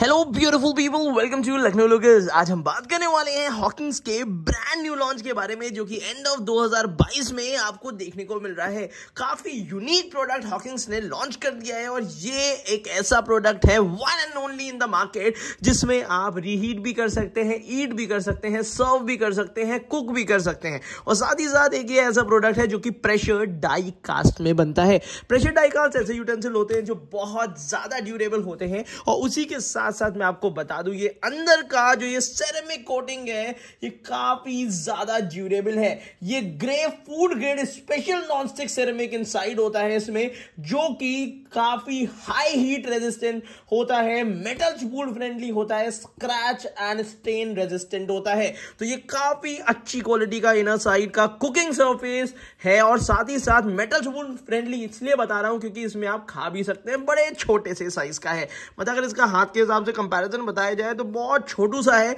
hello beautiful people welcome to Lucknow लोकर्स आज हम बात करने वाले हैं हॉकिंग्स के ब्रांड न्यू लॉन्च के बारे में जो कि एंड ऑफ 2022 में आपको देखने को मिल रहा है काफी यूनिक प्रोडक्ट हॉकिंग्स ने लॉन्च कर दिया है और ये एक ऐसा प्रोडक्ट है one and and only in the market जिसमें आप रीहीट भी कर सकते हैं ईट भी कर सकते हैं सर्व भी कर सकते हैं कुक भी कर सकते हैं और साथ ही साथ एक ये ऐसा प्रोडक्ट है जो कि प्रेशर डाई कास्ट में बनता है प्रेशर डाई कास्ट ऐसे यूटेंसिल होते हैं जो बहुत ज़्यादा ड्यूरेबल होते हैं और उसी के साथ साथ मैं आपको बता दू ये अंदर का जो ये सेरेमिक कोटिंग है ये काफ़ी ज़्यादा ड्यूरेबल है ये grey food grade special nonstick ceramic inside होता है इसमें जो कि काफ़ी हाई हीट रेजिस्टेंट होता है मेटल वूड फ्रेंडली होता है स्क्रैच एंड स्टेन रेजिस्टेंट होता है तो ये काफी अच्छी क्वालिटी का इनर साइड का कुकिंग सरफेस है और साथ ही साथ मेटल वूड फ्रेंडली इसलिए बता रहा हूं क्योंकि इसमें आप खा भी सकते हैं बड़े छोटे से साइज का है मतलब अगर इसका हाथ के हिसाब से कंपेरिजन बताया जाए तो बहुत छोटू सा है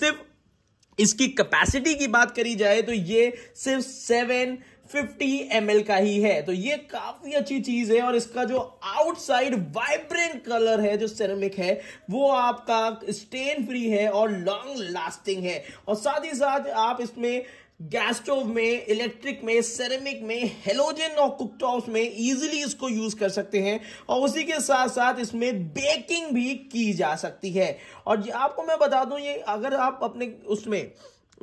सिर्फ इसकी कैपेसिटी की बात करी जाए तो ये सिर्फ सेवन 50 ml का ही है तो ये काफी अच्छी चीज है और इसका जो आउटसाइड वाइब्रेंट कलर है जो सेरेमिक है वो आपका स्टेन फ्री है और लॉन्ग लास्टिंग है और साथ ही साथ आप इसमें गैस स्टोव में इलेक्ट्रिक में सेरेमिक में हेलोजन और कुकटॉप में इजीली इसको यूज कर सकते हैं और उसी के साथ साथ इसमें बेकिंग भी की जा सकती है और आपको मैं बता दूं ये अगर आप अपने उसमें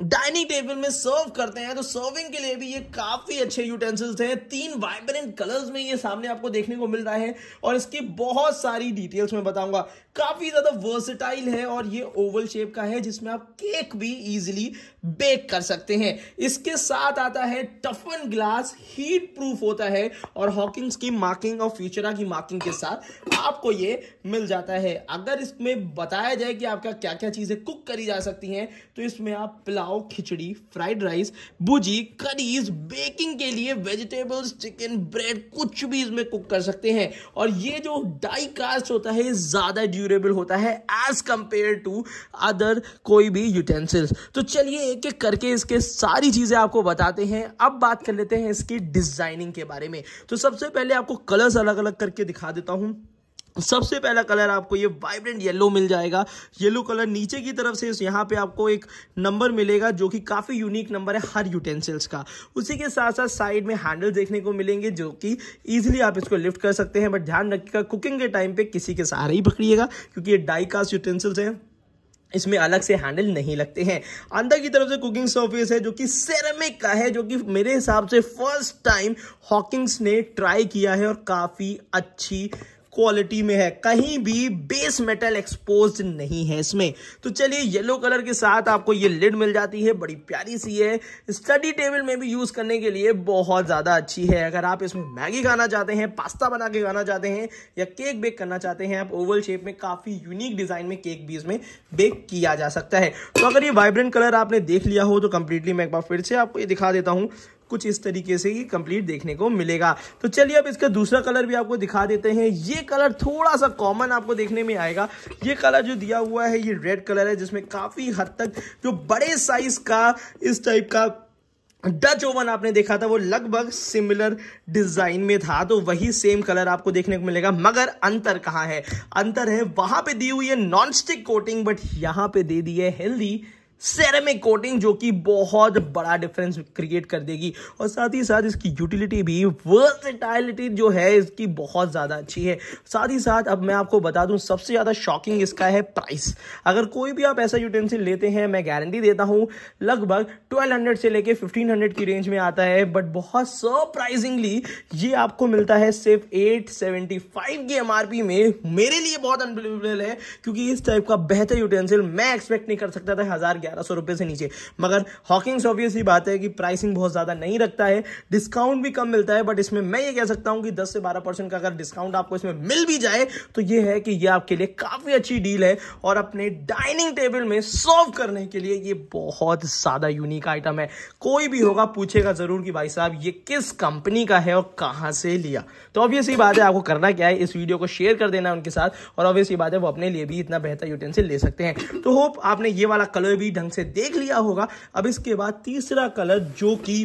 डाइनिंग टेबल में सर्व करते हैं तो सर्विंग के लिए भी ये काफी अच्छे यूटेंसिल्स हैं तीन वाइब्रेंट कलर्स में ये सामने आपको देखने को मिल रहा है और इसकी बहुत सारी डिटेल्स में बताऊंगा काफी ज्यादा वर्सेटाइल है और ये ओवल शेप का है जिसमें आप केक भी इजिली बेक कर सकते हैं इसके साथ आता है टफन ग्लास हीट प्रूफ होता है और हॉकिंग्स की मार्किंग और फ्यूचरा की मार्किंग के साथ आपको ये मिल जाता है अगर इसमें बताया जाए कि आपका क्या क्या चीजें कुक करी जा सकती हैं तो इसमें आप प्ला पुलाव खिचड़ी फ्राइड राइस भुजी करीज बेकिंग के लिए वेजिटेबल्स चिकन ब्रेड कुछ भी इसमें कुक कर सकते हैं और ये जो डाई कास्ट होता है ज़्यादा ड्यूरेबल होता है एज कंपेयर टू अदर कोई भी यूटेंसिल्स तो चलिए एक एक करके इसके सारी चीज़ें आपको बताते हैं अब बात कर लेते हैं इसकी डिज़ाइनिंग के बारे में तो सबसे पहले आपको कलर्स अलग अलग करके दिखा देता हूँ सबसे पहला कलर आपको ये वाइब्रेंट येलो मिल जाएगा येलो कलर नीचे की तरफ से यहाँ पे आपको एक नंबर मिलेगा जो कि काफ़ी यूनिक नंबर है हर यूटेंसिल्स का उसी के साथ साथ साइड में हैंडल देखने को मिलेंगे जो कि इजीली आप इसको लिफ्ट कर सकते हैं बट ध्यान रखिएगा कुकिंग के टाइम पे किसी के सहारे ही पकड़िएगा क्योंकि ये डाईकास्ट यूटेंसिल्स हैं इसमें अलग से हैंडल नहीं लगते हैं अंदर की तरफ से कुकिंग सर्फेस है जो कि सेरेमिक का है जो कि मेरे हिसाब से फर्स्ट टाइम हॉकिंग्स ने ट्राई किया है और काफ़ी अच्छी क्वालिटी में है कहीं भी बेस मेटल एक्सपोज नहीं है इसमें तो चलिए येलो कलर के साथ आपको ये लिड मिल जाती है बड़ी प्यारी सी है स्टडी टेबल में भी यूज करने के लिए बहुत ज्यादा अच्छी है अगर आप इसमें मैगी खाना चाहते हैं पास्ता बना के खाना चाहते हैं या केक बेक करना चाहते हैं आप ओवल शेप में काफी यूनिक डिजाइन में केक भी इसमें बेक किया जा सकता है तो अगर ये वाइब्रेंट कलर आपने देख लिया हो तो कंप्लीटली मैं एक बार फिर से आपको ये दिखा देता हूँ कुछ इस तरीके से ही कंप्लीट देखने को मिलेगा तो चलिए अब इसका दूसरा कलर भी आपको दिखा देते हैं ये कलर थोड़ा सा कॉमन आपको देखने में आएगा ये कलर जो दिया हुआ है ये रेड कलर है जिसमें काफ़ी हद तक जो बड़े साइज का इस टाइप का डच ओवन आपने देखा था वो लगभग सिमिलर डिजाइन में था तो वही सेम कलर आपको देखने को मिलेगा मगर अंतर कहाँ है अंतर है वहां पे दी हुई है नॉन स्टिक कोटिंग बट यहां पे दे दी है हेल्दी सेरेमिक कोटिंग जो कि बहुत बड़ा डिफरेंस क्रिएट कर देगी और साथ ही साथ इसकी यूटिलिटी भी वर्सटाइलिटी जो है इसकी बहुत ज़्यादा अच्छी है साथ ही साथ अब मैं आपको बता दूं सबसे ज़्यादा शॉकिंग इसका है प्राइस अगर कोई भी आप ऐसा यूटेंसिल लेते हैं मैं गारंटी देता हूं लगभग ट्वेल्व से लेके फिफ्टीन की रेंज में आता है बट बहुत सरप्राइजिंगली ये आपको मिलता है सिर्फ एट की एमआरपी में मेरे लिए बहुत अनबिलीवेबल है क्योंकि इस टाइप का बेहतर यूटेंसिल मैं एक्सपेक्ट नहीं कर सकता था हज़ार ग्यारह सौ रुपये से नीचे मगर हॉकिंग्स ऑब्वियस ही बात है कि प्राइसिंग बहुत ज़्यादा नहीं रखता है डिस्काउंट भी कम मिलता है बट इसमें मैं ये कह सकता हूँ कि दस से बारह परसेंट का अगर डिस्काउंट आपको इसमें मिल भी जाए तो ये है कि ये आपके लिए काफ़ी अच्छी डील है और अपने डाइनिंग टेबल में सर्व करने के लिए ये बहुत ज़्यादा यूनिक आइटम है कोई भी होगा पूछेगा ज़रूर कि भाई साहब ये किस कंपनी का है और कहाँ से लिया तो ऑब्वियसली बात है आपको करना क्या है इस वीडियो को शेयर कर देना उनके साथ और ऑब्वियसली बात है वो अपने लिए भी इतना बेहतर यूटेंसिल ले सकते हैं तो होप आपने ये वाला कलर भी ढंग से देख लिया होगा अब इसके बाद तीसरा कलर जो कि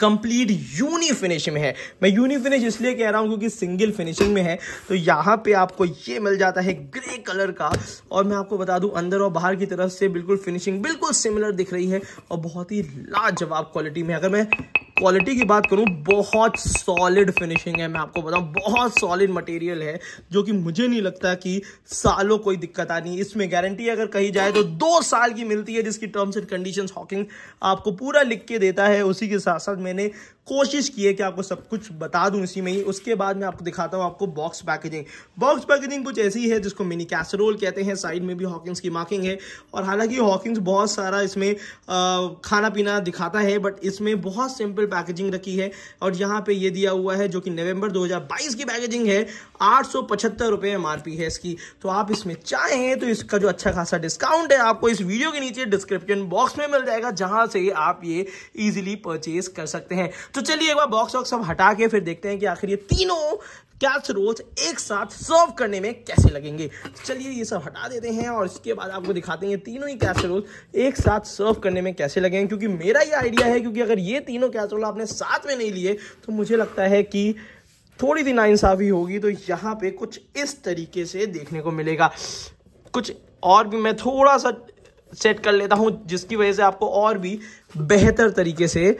कंप्लीट यूनी फिनिश में है मैं यूनी फिनिश इसलिए कह रहा हूँ क्योंकि सिंगल फिनिशिंग में है तो यहाँ पे आपको ये मिल जाता है ग्रे कलर का और मैं आपको बता दूँ अंदर और बाहर की तरफ से बिल्कुल फिनिशिंग बिल्कुल सिमिलर दिख रही है और बहुत ही लाजवाब क्वालिटी में अगर मैं क्वालिटी की बात करूँ बहुत सॉलिड फिनिशिंग है मैं आपको बताऊँ बहुत सॉलिड मटेरियल है जो कि मुझे नहीं लगता कि सालों कोई दिक्कत आनी इसमें गारंटी अगर कही जाए तो दो साल की मिलती है जिसकी टर्म्स एंड कंडीशन हॉकिंग आपको पूरा लिख के देता है उसी के साथ साथ मैंने कोशिश की है कि आपको सब कुछ बता दूं इसी में ही उसके बाद मैं आपको दिखाता हूं आपको बॉक्स पैकेजिंग बॉक्स पैकेजिंग कुछ ऐसी है जिसको मिनी कैसरोल कहते हैं साइड में भी हॉकिंग्स की मार्किंग है और हालांकि हॉकिंग्स बहुत सारा इसमें आ, खाना पीना दिखाता है बट इसमें बहुत सिंपल पैकेजिंग रखी है और यहाँ पर यह दिया हुआ है जो कि नवंबर दो की पैकेजिंग है आठ सौ रुपये एम है इसकी तो आप इसमें चाहें तो इसका जो अच्छा खासा डिस्काउंट है आपको इस वीडियो के नीचे डिस्क्रिप्शन बॉक्स में मिल जाएगा जहाँ से आप ये ईजिली परचेज कर सकते हैं तो तो चलिए एक बार बॉक्स वॉक्स सब हटा के फिर देखते हैं कि आखिर ये तीनों कैच रोज एक साथ सर्व करने में कैसे लगेंगे तो चलिए ये सब हटा देते हैं और इसके बाद आपको दिखाते हैं तीनों ही कैच रोल एक साथ सर्व करने में कैसे लगेंगे क्योंकि मेरा ये आइडिया है क्योंकि अगर ये तीनों कैच रोल आपने साथ में नहीं लिए तो मुझे लगता है कि थोड़ी सी नाइंसाफ़ी होगी तो यहाँ पे कुछ इस तरीके से देखने को मिलेगा कुछ और भी मैं थोड़ा सा सेट कर लेता हूँ जिसकी वजह से आपको और भी बेहतर तरीके से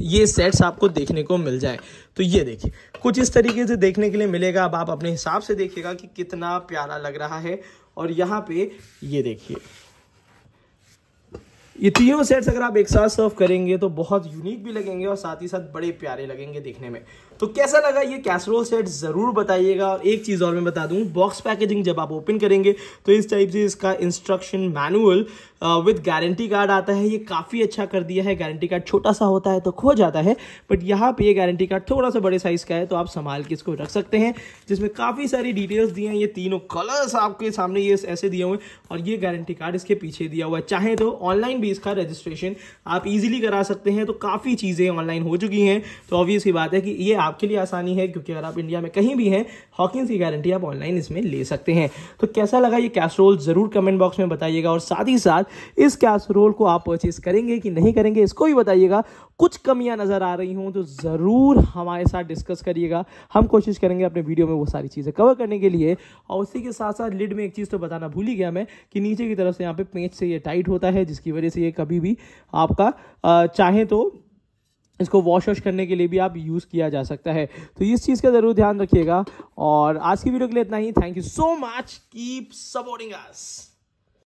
ये सेट्स आपको देखने को मिल जाए तो ये देखिए कुछ इस तरीके से देखने के लिए मिलेगा अब आप अपने हिसाब से देखिएगा कि कितना प्यारा लग रहा है और यहाँ पे ये देखिए ये तीनों सेट्स अगर आप एक साथ सर्व करेंगे तो बहुत यूनिक भी लगेंगे और साथ ही साथ बड़े प्यारे लगेंगे देखने में तो कैसा लगा ये कैसरोल सेट ज़रूर बताइएगा और एक चीज़ और मैं बता दूँ बॉक्स पैकेजिंग जब आप ओपन करेंगे तो इस टाइप से इसका instruction manual with guarantee card आता है ये काफ़ी अच्छा कर दिया है गारंटी कार्ड छोटा सा होता है तो खो जाता है बट यहाँ पे ये गारंटी कार्ड थोड़ा सा बड़े साइज़ का है तो आप संभाल के इसको रख सकते हैं जिसमें काफ़ी सारी डिटेल्स दी हैं ये तीनों कलर्स आपके सामने ये ऐसे दिए हुए और ये गारंटी कार्ड इसके पीछे दिया हुआ है चाहे तो ऑनलाइन भी इसका रजिस्ट्रेशन आप ईजिली करा सकते हैं तो काफ़ी चीज़ें ऑनलाइन हो चुकी हैं तो ऑब्वियस ही बात है कि ये आपके लिए आसानी है क्योंकि अगर आप इंडिया में कहीं भी हैं हॉकिंग की गारंटी आप ऑनलाइन इसमें ले सकते हैं तो कैसा लगा ये कैसरोल ज़रूर कमेंट बॉक्स में बताइएगा और साथ ही साथ इस कैसरोल को आप परचेज करेंगे कि नहीं करेंगे इसको भी बताइएगा कुछ कमियां नज़र आ रही हों तो ज़रूर हमारे साथ डिस्कस करिएगा हम कोशिश करेंगे अपने वीडियो में वो सारी चीज़ें कवर करने के लिए और उसी के साथ साथ लिड में एक चीज़ तो बताना भूल ही गया मैं कि नीचे की तरफ से यहाँ पे पेंच से ये टाइट होता है जिसकी वजह से ये कभी भी आपका चाहे तो इसको वॉश वॉश करने के लिए भी आप यूज़ किया जा सकता है तो इस चीज़ का ज़रूर ध्यान रखिएगा और आज की वीडियो के लिए इतना ही thank you so much keep supporting us